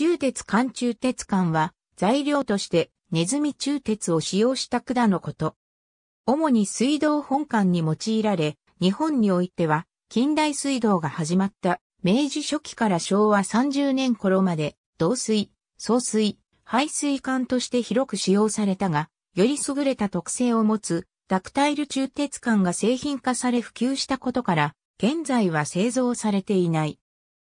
中鉄管中鉄管は材料としてネズミ中鉄を使用した管のこと。主に水道本管に用いられ、日本においては近代水道が始まった明治初期から昭和30年頃まで、導水、送水、排水管として広く使用されたが、より優れた特性を持つダクタイル中鉄管が製品化され普及したことから、現在は製造されていない。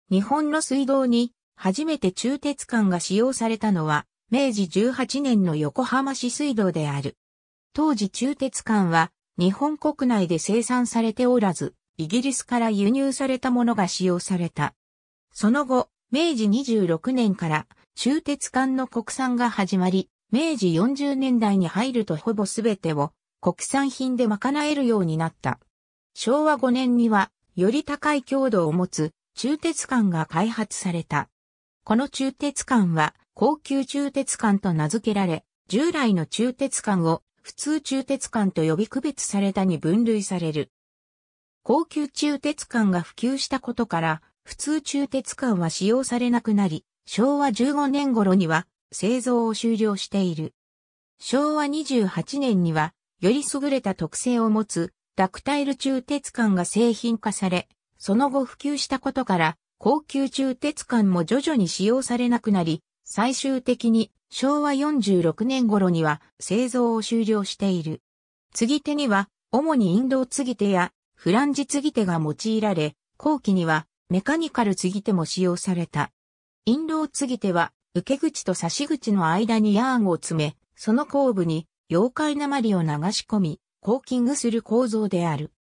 日本の水道に初めて中鉄管が使用されたのは、明治18年の横浜市水道である。当時中鉄管は、日本国内で生産されておらず、イギリスから輸入されたものが使用された。その後、明治26年から中鉄管の国産が始まり、明治40年代に入るとほぼすべてを国産品で賄えるようになった。昭和5年には、より高い強度を持つ中鉄管が開発された。この鋳鉄管は高級鋳鉄管と名付けられ、従来の鋳鉄管を普通鋳鉄管と呼び区別されたに分類される。高級鋳鉄管が普及したことから、普通鋳鉄管は使用されなくなり、昭和15年頃には製造を終了している。昭和28年には、より優れた特性を持つダクタイル鋳鉄管が製品化され、その後普及したことから、高級中鉄管も徐々に使用されなくなり、最終的に昭和46年頃には製造を終了している。継ぎ手には主に引導継ぎ手やフランジ継ぎ手が用いられ、後期にはメカニカル継ぎ手も使用された。引導継ぎ手は受け口と差し口の間にヤーンを詰め、その後部に溶解鉛を流し込み、コーキングする構造である。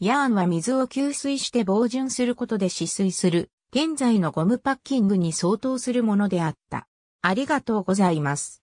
ヤーンは水を吸水して防潤することで止水する現在のゴムパッキングに相当するものであった。ありがとうございます。